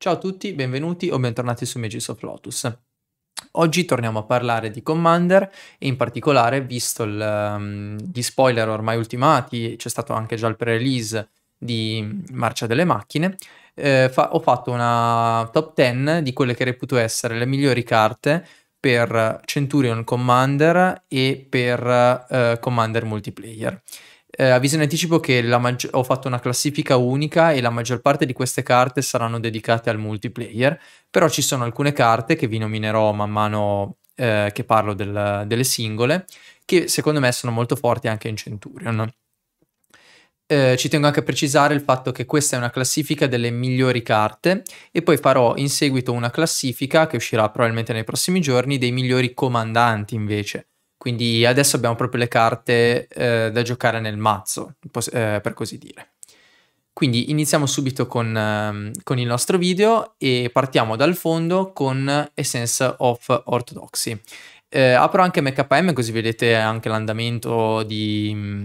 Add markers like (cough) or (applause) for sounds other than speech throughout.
Ciao a tutti, benvenuti o bentornati su Magis of Lotus. Oggi torniamo a parlare di Commander e in particolare, visto il, um, gli spoiler ormai ultimati, c'è stato anche già il pre-release di Marcia delle Macchine, eh, fa- ho fatto una top 10 di quelle che reputo essere le migliori carte per Centurion Commander e per uh, Commander Multiplayer eh, avviso in anticipo che maggi- ho fatto una classifica unica e la maggior parte di queste carte saranno dedicate al multiplayer, però ci sono alcune carte che vi nominerò man mano eh, che parlo del, delle singole, che secondo me sono molto forti anche in Centurion. Eh, ci tengo anche a precisare il fatto che questa è una classifica delle migliori carte e poi farò in seguito una classifica che uscirà probabilmente nei prossimi giorni dei migliori comandanti invece quindi adesso abbiamo proprio le carte eh, da giocare nel mazzo, eh, per così dire. Quindi iniziamo subito con, um, con, il nostro video e partiamo dal fondo con Essence of Orthodoxy. Eh, apro anche MKM così vedete anche l'andamento mm,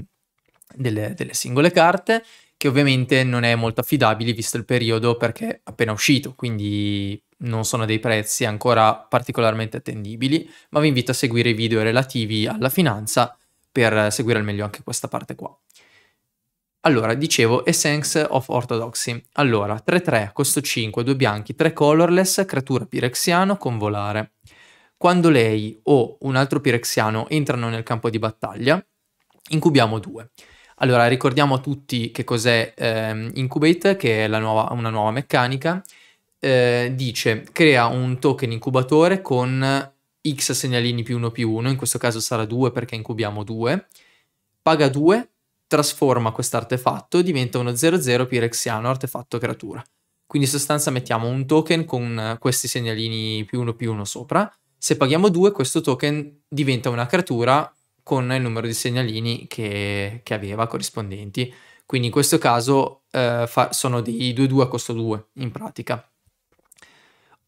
delle, delle, singole carte che ovviamente non è molto affidabile visto il periodo perché è appena uscito, quindi non sono dei prezzi ancora particolarmente attendibili, ma vi invito a seguire i video relativi alla finanza per seguire al meglio anche questa parte qua. Allora, dicevo, Essence of Orthodoxy. Allora, 3-3, costo 5, 2 bianchi, 3 colorless, creatura pirexiano con volare. Quando lei o un altro pirexiano entrano nel campo di battaglia, incubiamo 2. Allora, ricordiamo a tutti che cos'è ehm, Incubate, che è nuova, una nuova meccanica, eh, dice crea un token incubatore con x segnalini più 1 più 1, in questo caso sarà 2 perché incubiamo 2, paga 2, trasforma quest'artefatto e diventa uno 00 pirexiano artefatto creatura. Quindi in sostanza mettiamo un token con questi segnalini più 1 più 1 sopra, se paghiamo 2 questo token diventa una creatura con il numero di segnalini che, che aveva corrispondenti. Quindi in questo caso eh, fa, sono dei 2-2 a costo 2 in pratica.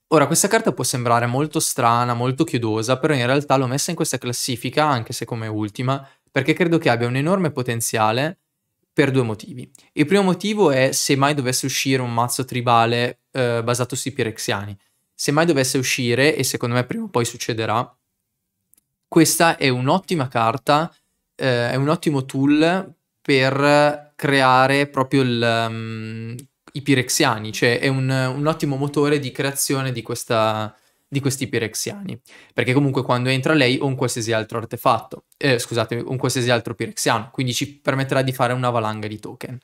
Ora, questa carta può sembrare molto strana, molto chiodosa, però in realtà l'ho messa in questa classifica, anche se come ultima, perché credo che abbia un enorme potenziale per due motivi. Il primo motivo è se mai dovesse uscire un mazzo tribale eh, basato sui pirexiani. Se mai dovesse uscire, e secondo me prima o poi succederà, questa è un'ottima carta, eh, è un ottimo tool per creare proprio il, um, i pirexiani, cioè è un, un ottimo motore di creazione di, questa, di, questi pirexiani, perché comunque quando entra lei o un qualsiasi altro artefatto, eh, scusate, un qualsiasi altro pirexiano, quindi ci permetterà di fare una valanga di token.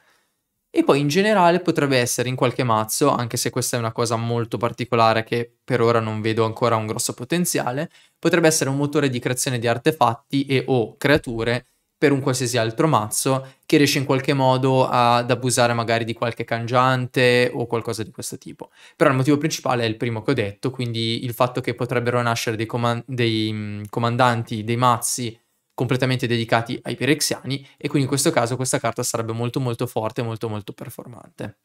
E poi in generale potrebbe essere in qualche mazzo, anche se questa è una cosa molto particolare che per ora non vedo ancora un grosso potenziale, potrebbe essere un motore di creazione di artefatti e o creature per un qualsiasi altro mazzo che riesce in qualche modo ad abusare magari di qualche cangiante o qualcosa di questo tipo. Però il motivo principale è il primo che ho detto, quindi il fatto che potrebbero nascere dei, coman- dei mm, comandanti, dei mazzi completamente dedicati ai pirexiani e quindi in questo caso questa carta sarebbe molto molto forte e molto molto performante.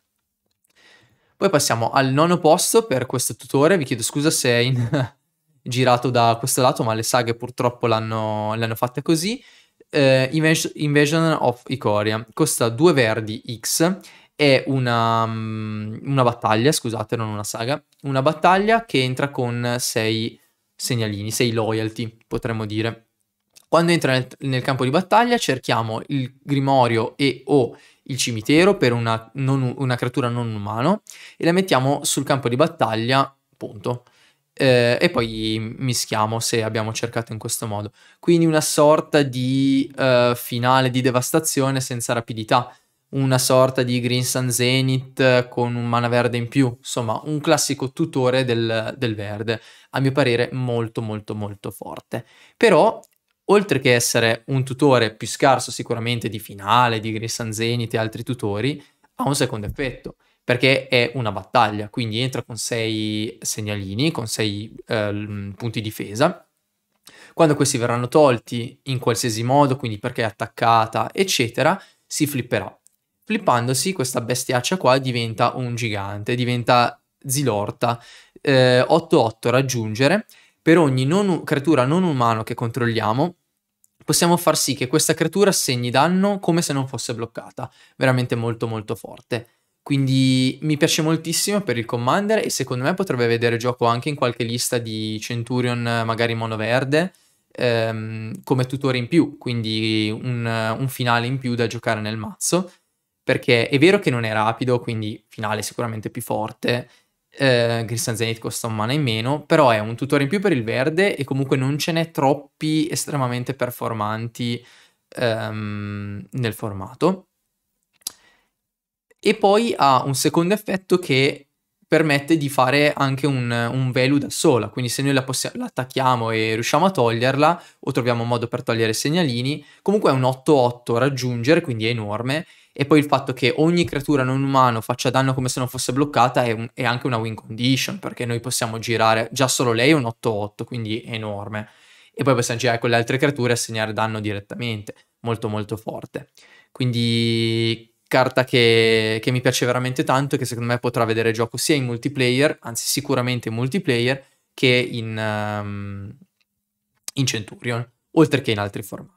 Poi passiamo al nono posto per questo tutore, vi chiedo scusa se è in... (laughs) girato da questo lato ma le saghe purtroppo l'hanno, l'hanno fatta così eh, Invasion, Invasion of Icoria. Costa due verdi X è una, mm, una, battaglia, scusate, non una saga, una battaglia che entra con sei segnalini, sei loyalty, potremmo dire. Quando entra nel, nel, campo di battaglia cerchiamo il grimorio e o il cimitero per una, non, una creatura non umano e la mettiamo sul campo di battaglia, punto eh, e poi mischiamo se abbiamo cercato in questo modo. Quindi una sorta di eh, finale di devastazione senza rapidità, una sorta di Green Sun Zenith con un mana verde in più, insomma un classico tutore del, del verde, a mio parere molto molto molto forte. Però oltre che essere un tutore più scarso sicuramente di finale, di Green Sun Zenith e altri tutori, ha un secondo effetto perché è una battaglia, quindi entra con sei segnalini, con sei eh, punti difesa. Quando questi verranno tolti in qualsiasi modo, quindi perché è attaccata, eccetera, si flipperà. Flippandosi questa bestiaccia qua diventa un gigante, diventa Zilorta, eh, 8-8 raggiungere. Per ogni non, creatura non umano che controlliamo, possiamo far sì che questa creatura segni danno come se non fosse bloccata. Veramente molto molto forte. Quindi mi piace moltissimo per il Commander e secondo me potrebbe vedere gioco anche in qualche lista di Centurion, magari mono verde, ehm, come tutore in più, quindi un, un finale in più da giocare nel mazzo, perché è vero che non è rapido, quindi finale sicuramente più forte, eh, Christian Zenith costa un mana in meno, però è un tutore in più per il verde e comunque non ce n'è troppi estremamente performanti ehm, nel formato e poi ha un secondo effetto che permette di fare anche un, un value da sola, quindi se noi la, possi- attacchiamo e riusciamo a toglierla o troviamo un modo per togliere i segnalini, comunque è un 8-8 raggiungere, quindi è enorme, e poi il fatto che ogni creatura non umano faccia danno come se non fosse bloccata è, un, è anche una win condition, perché noi possiamo girare, già solo lei è un 8-8, quindi è enorme, e poi possiamo girare con le altre creature e segnare danno direttamente, molto molto forte. Quindi carta che, che mi piace veramente tanto e che secondo me potrà vedere gioco sia in multiplayer, anzi sicuramente in multiplayer, che in, um, in Centurion, oltre che in altri formati.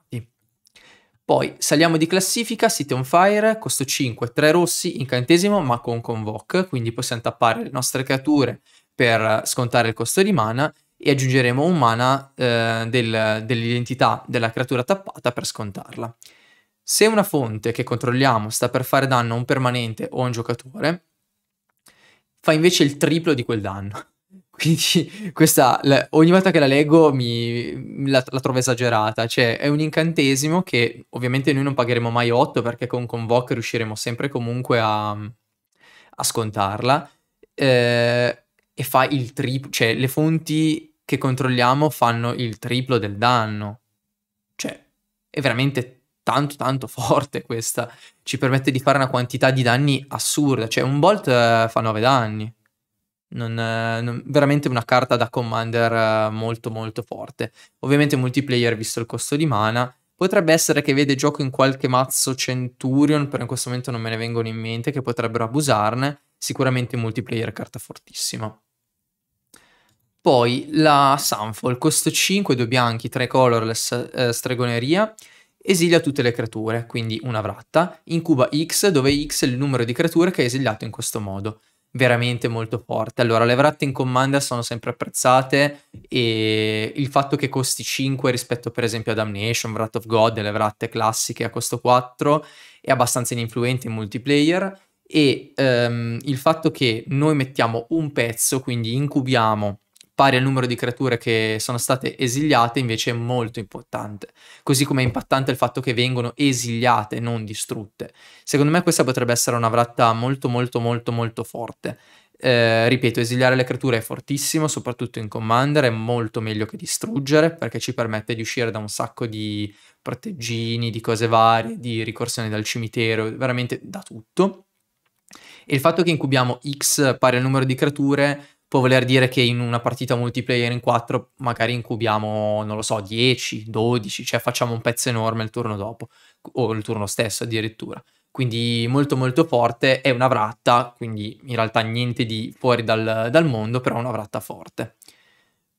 Poi saliamo di classifica, City on Fire, costo 5, 3 rossi, incantesimo ma con Convoke, quindi possiamo tappare le nostre creature per scontare il costo di mana e aggiungeremo un mana eh, del, dell'identità della creatura tappata per scontarla. Se una fonte che controlliamo sta per fare danno a un permanente o a un giocatore, fa invece il triplo di quel danno. (laughs) Quindi questa, la, ogni volta che la leggo mi, la, la, trovo esagerata, cioè è un incantesimo che ovviamente noi non pagheremo mai 8 perché con Convoke riusciremo sempre comunque a, a scontarla eh, e fa il triplo, cioè le fonti che controlliamo fanno il triplo del danno, cioè è veramente tanto tanto forte questa, ci permette di fare una quantità di danni assurda, cioè un bolt eh, fa 9 danni, non, eh, non, veramente una carta da commander eh, molto molto forte. Ovviamente multiplayer visto il costo di mana, potrebbe essere che vede gioco in qualche mazzo Centurion, però in questo momento non me ne vengono in mente che potrebbero abusarne, sicuramente multiplayer carta fortissima. Poi la Sunfall, costo 5, 2 bianchi, 3 colorless, eh, stregoneria, Esilia tutte le creature, quindi una vratta, incuba X dove X è il numero di creature che è esiliato in questo modo. Veramente molto forte. Allora, le vratte in Commander sono sempre apprezzate e il fatto che costi 5 rispetto per esempio a Damnation, Wrath of God, le vratte classiche a costo 4 è abbastanza ininfluente in multiplayer e um, il fatto che noi mettiamo un pezzo, quindi incubiamo pari al numero di creature che sono state esiliate invece è molto importante, così come è impattante il fatto che vengono esiliate, non distrutte. Secondo me questa potrebbe essere una vratta molto molto molto molto forte. Eh, ripeto, esiliare le creature è fortissimo, soprattutto in Commander, è molto meglio che distruggere perché ci permette di uscire da un sacco di proteggini, di cose varie, di ricorsioni dal cimitero, veramente da tutto. E il fatto che incubiamo X pari al numero di creature può voler dire che in una partita multiplayer in 4 magari incubiamo, non lo so, 10, 12, cioè facciamo un pezzo enorme il turno dopo, o il turno stesso addirittura. Quindi molto molto forte, è una vratta, quindi in realtà niente di fuori dal, dal mondo, però è una vratta forte.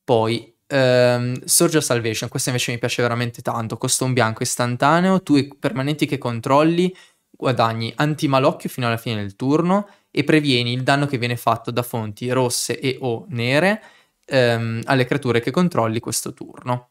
Poi Um, Surge of Salvation, questo invece mi piace veramente tanto, costa un bianco istantaneo, tu i permanenti che controlli guadagni antimalocchio fino alla fine del turno, e previeni il danno che viene fatto da fonti rosse e o nere ehm, alle creature che controlli questo turno.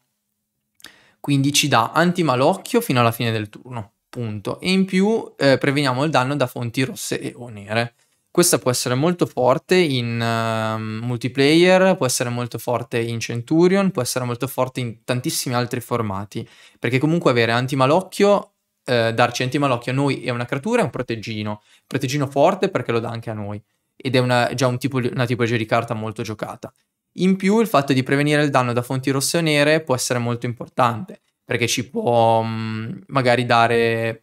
Quindi ci dà antimalocchio fino alla fine del turno, punto. E in più eh, preveniamo il danno da fonti rosse e o nere. Questa può essere molto forte in uh, multiplayer, può essere molto forte in Centurion, può essere molto forte in tantissimi altri formati, perché comunque avere antimalocchio eh, darci antimalocchio a noi e a una creatura è un proteggino. proteggino forte perché lo dà anche a noi. Ed è una, già un tipo, una tipologia di carta molto giocata. In più il fatto di prevenire il danno da fonti rosse o nere può essere molto importante perché ci può mh, mm, magari dare,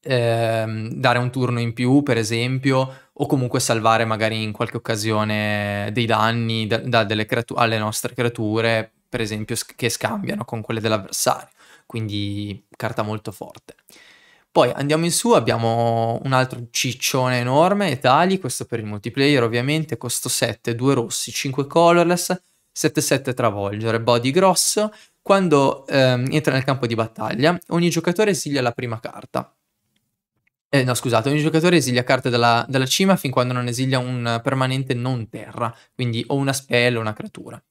ehm, dare, un turno in più, per esempio, o comunque salvare magari in qualche occasione dei danni da, da creatu- alle nostre creature, per esempio, sc- che scambiano con quelle dell'avversario. Quindi carta molto forte. Poi andiamo in su, abbiamo un altro ciccione enorme, Etali, questo per il multiplayer ovviamente, costo 7, 2 rossi, 5 colorless, 7-7 travolgere, body grosso. Quando ehm, entra nel campo di battaglia, ogni giocatore esilia la prima carta. Eh, no, scusate, ogni giocatore esilia carte dalla, dalla cima fin quando non esilia un permanente non terra, quindi o una spell o una creatura.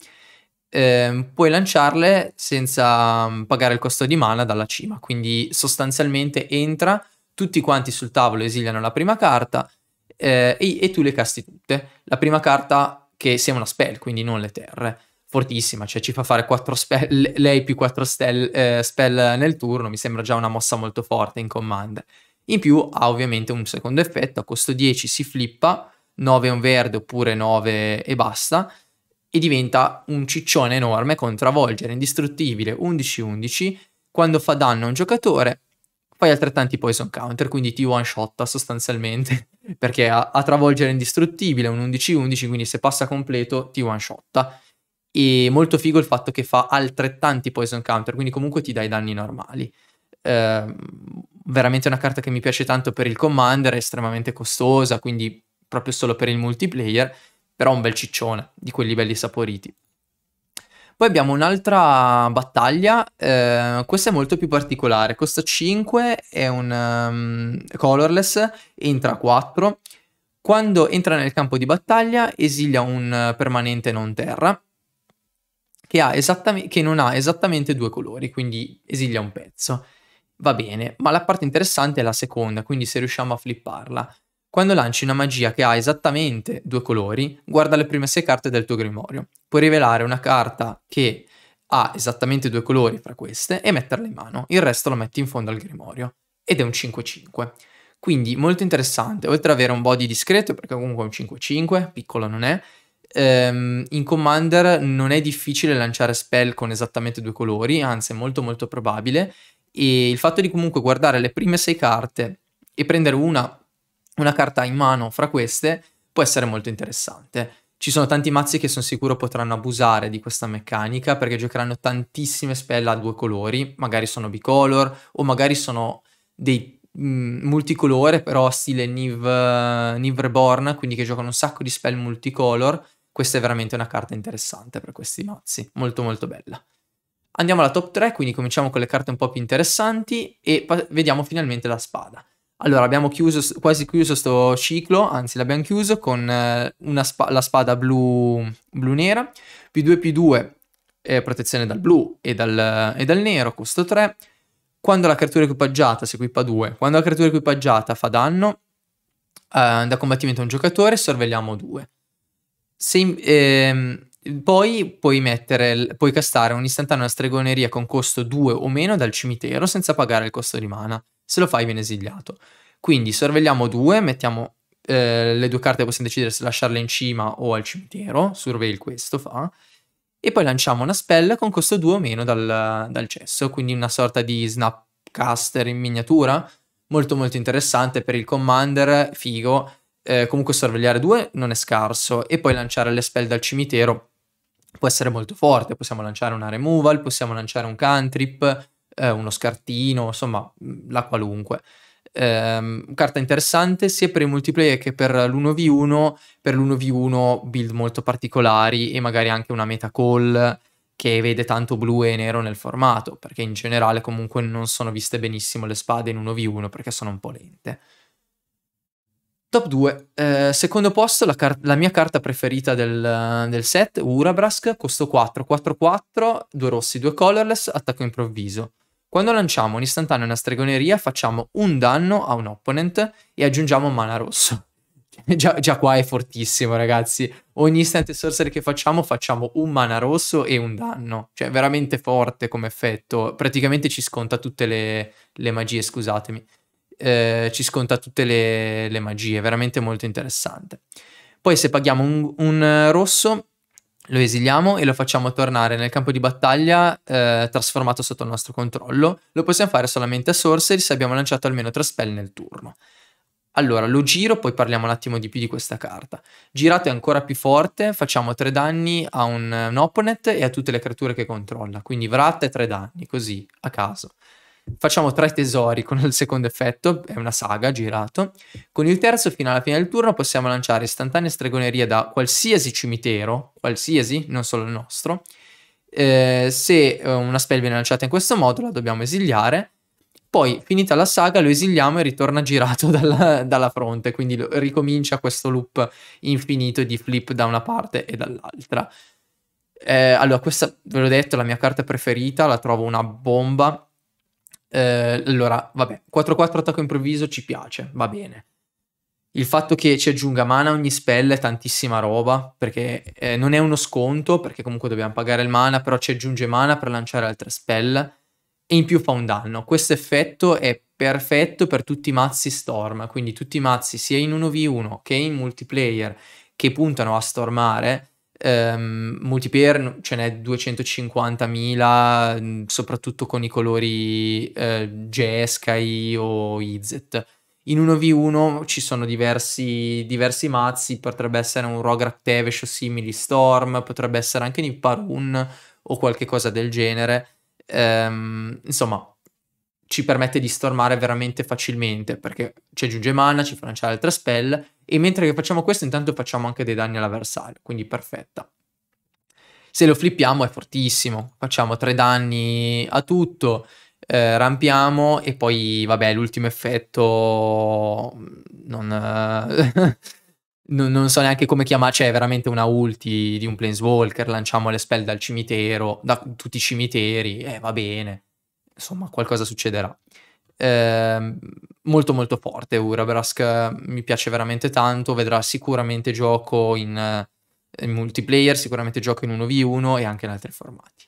Ehm, puoi lanciarle senza mm, pagare il costo di mana dalla cima. Quindi sostanzialmente entra, tutti quanti sul tavolo esiliano la prima carta eh, e, e, tu le casti tutte. La prima carta che sia una spell, quindi non le terre. Fortissima, cioè ci fa fare 4 spell, lei più 4 stel, eh, spell nel turno, mi sembra già una mossa molto forte in command. In più ha ovviamente un secondo effetto, a costo 10 si flippa, 9 è un verde oppure 9 e basta, e diventa un ciccione enorme con travolgere indistruttibile 11-11 quando fa danno a un giocatore fai altrettanti poison counter quindi ti one shotta sostanzialmente (laughs) perché a, a travolgere indistruttibile un 11-11 quindi se passa completo ti one shotta e molto figo il fatto che fa altrettanti poison counter quindi comunque ti dai danni normali eh, veramente una carta che mi piace tanto per il commander è estremamente costosa quindi proprio solo per il multiplayer però un bel ciccione, di quelli belli saporiti. Poi abbiamo un'altra battaglia, eh, questa è molto più particolare, costa 5, è un um, colorless, entra 4. Quando entra nel campo di battaglia esilia un permanente non terra che, ha che non ha esattamente due colori, quindi esilia un pezzo. Va bene, ma la parte interessante è la seconda, quindi se riusciamo a flipparla. Quando lanci una magia che ha esattamente due colori, guarda le prime sei carte del tuo grimorio. Puoi rivelare una carta che ha esattamente due colori fra queste e metterla in mano, il resto lo metti in fondo al grimorio. Ed è un 5-5. Quindi molto interessante, oltre ad avere un body discreto, perché comunque è un 5-5, piccolo non è, ehm, in Commander non è difficile lanciare spell con esattamente due colori, anzi è molto molto probabile, e il fatto di comunque guardare le prime sei carte e prendere una una carta in mano fra queste può essere molto interessante. Ci sono tanti mazzi che sono sicuro potranno abusare di questa meccanica perché giocheranno tantissime spell a due colori, magari sono bicolor o magari sono dei mh, mm, multicolore però stile Niv, eh, Niv Reborn, quindi che giocano un sacco di spell multicolor. Questa è veramente una carta interessante per questi mazzi, molto molto bella. Andiamo alla top 3, quindi cominciamo con le carte un po' più interessanti e pa- vediamo finalmente la spada. Allora, abbiamo chiuso, quasi chiuso questo ciclo, anzi l'abbiamo chiuso con eh, spa la spada blu-nera, blu nera p P2 eh, protezione dal blu e dal, e dal, nero, costo 3. Quando la creatura equipaggiata si equipa 2, quando la creatura equipaggiata fa danno eh, da combattimento a un giocatore, sorvegliamo 2. ehm, poi puoi, mettere, puoi castare un istantaneo una stregoneria con costo 2 o meno dal cimitero senza pagare il costo di mana. Se lo fai viene esiliato. Quindi sorvegliamo due, mettiamo eh, le due carte, possiamo decidere se lasciarle in cima o al cimitero, surveil questo fa, e poi lanciamo una spell con costo 2 o meno dal, dal cesso, quindi una sorta di snapcaster in miniatura, molto molto interessante per il commander, figo, eh, comunque sorvegliare due non è scarso, e poi lanciare le spell dal cimitero può essere molto forte, possiamo lanciare una removal, possiamo lanciare un cantrip, eh, uno scartino, insomma, mm, la qualunque. Eh, carta interessante sia per il multiplayer che per l'1v1, per l'1v1 build molto particolari e magari anche una meta call che vede tanto blu e nero nel formato, perché in generale comunque non sono viste benissimo le spade in 1v1 perché sono un po' lente. Top 2. Eh, secondo posto, la, car- la, mia carta preferita del, del, set, Urabrask, costo 4, 4, 4, 2 rossi, 2 colorless, attacco improvviso. Quando lanciamo un istantaneo e una stregoneria facciamo un danno a un opponent e aggiungiamo mana rosso. (laughs) Già, già, qua è fortissimo, ragazzi. Ogni istante sorcery che facciamo, facciamo un mana rosso e un danno. Cioè, veramente forte come effetto. Praticamente ci sconta tutte le, le magie, scusatemi. Eh, ci sconta tutte le, le magie, veramente molto interessante. Poi se paghiamo un, un rosso lo esiliamo e lo facciamo tornare nel campo di battaglia eh, trasformato sotto il nostro controllo. Lo possiamo fare solamente a sorcery se abbiamo lanciato almeno 3 spell nel turno. Allora, lo giro, poi parliamo un attimo di più di questa carta. Girato è ancora più forte, facciamo 3 danni a un, eh, un opponent e a tutte le creature che controlla. Quindi Vrat è 3 danni, così, a caso. Facciamo tre tesori con il secondo effetto, è una saga girato. Con il terzo, fino alla fine del turno, possiamo lanciare istantanee stregonerie da qualsiasi cimitero, qualsiasi, non solo il nostro. Eh, se eh, una spell viene lanciata in questo modo, la dobbiamo esiliare. Poi, finita la saga, lo esiliamo e ritorna girato (laughs) dalla, dalla fronte, quindi ricomincia questo loop infinito di flip da una parte e dall'altra. Eh, allora, questa ve l'ho detto, è la mia carta preferita, la trovo una bomba eh, allora, vabbè, 4-4 attacco improvviso ci piace, va bene. Il fatto che ci aggiunga mana ogni spell è tantissima roba, perché eh, non è uno sconto, perché comunque dobbiamo pagare il mana, però ci aggiunge mana per lanciare altre spell, e in più fa un danno. Questo effetto è perfetto per tutti i mazzi Storm, quindi tutti i mazzi sia in 1v1 che in multiplayer che puntano a stormare, Um, multiplayer ce n'è 250.000, soprattutto con i colori eh, GSKI o IZ. In 1v1 ci sono diversi, diversi mazzi, potrebbe essere un Rograk Tevesh o simili Storm, potrebbe essere anche Nipparun o qualche cosa del genere. Um, insomma, ci permette di stormare veramente facilmente perché ci aggiunge mana, ci fa lanciare altre spell e mentre che facciamo questo intanto facciamo anche dei danni all'avversario, quindi perfetta. Se lo flippiamo è fortissimo, facciamo tre danni a tutto, eh, rampiamo e poi vabbè l'ultimo effetto mm, non... Eh, (laughs) non, non, so neanche come chiamare, cioè è veramente una ulti di un planeswalker, lanciamo le spell dal cimitero, da tutti i cimiteri, e eh, va bene, insomma qualcosa succederà. Eh, molto molto forte Urabrask, mi piace veramente tanto, vedrà sicuramente gioco in, eh, in multiplayer, sicuramente gioco in 1v1 e anche in altri formati.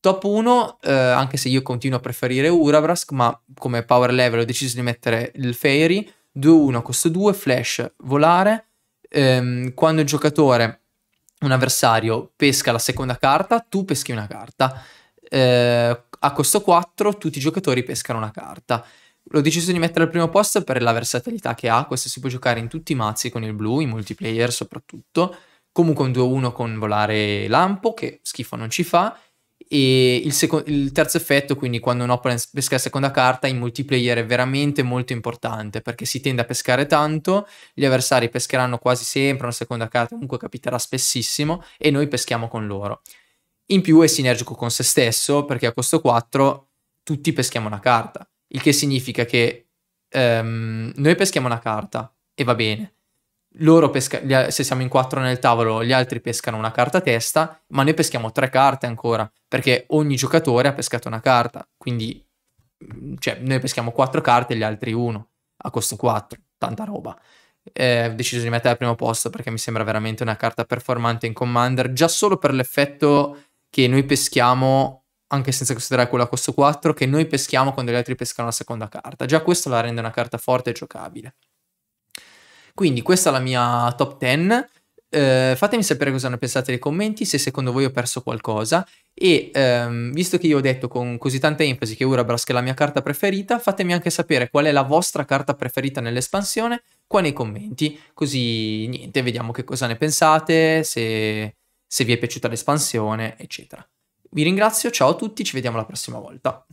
Top 1, eh, anche se io continuo a preferire Urabrask, ma come power level ho deciso di mettere il Fairy, 2-1, costo 2, flash, volare. Ehm, quando il giocatore, un avversario, pesca la seconda carta, tu peschi una carta eh, a costo 4 tutti i giocatori pescano una carta. L'ho deciso di mettere al primo posto per la versatilità che ha, questo si può giocare in tutti i mazzi con il blu, in multiplayer soprattutto, comunque un 2-1 con volare lampo che schifo non ci fa e il, seco- il terzo effetto quindi quando un opponent pesca la seconda carta in multiplayer è veramente molto importante perché si tende a pescare tanto gli avversari pescheranno quasi sempre una seconda carta comunque capiterà spessissimo e noi peschiamo con loro in più è sinergico con se stesso perché a costo 4 tutti peschiamo una carta, il che significa che um, noi peschiamo una carta e va bene. Loro pesca- se siamo in 4 nel tavolo, gli altri pescano una carta a testa, ma noi peschiamo tre carte ancora, perché ogni giocatore ha pescato una carta, quindi mm, cioè, noi peschiamo 4 carte e gli altri 1 a costo 4, tanta roba. Eh, ho deciso di mettere al primo posto perché mi sembra veramente una carta performante in Commander, già solo per l'effetto che noi peschiamo anche senza considerare quella a costo 4 che noi peschiamo quando gli altri pescano la seconda carta. Già questo la rende una carta forte e giocabile. Quindi questa è la mia top 10. Eh, fatemi sapere cosa ne pensate nei commenti, se secondo voi ho perso qualcosa e ehm, visto che io ho detto con così tanta enfasi che Urabrask è la mia carta preferita, fatemi anche sapere qual è la vostra carta preferita nell'espansione qua nei commenti, così niente, vediamo che cosa ne pensate, se se vi è piaciuta l'espansione, eccetera. Vi ringrazio, ciao a tutti, ci vediamo la prossima volta.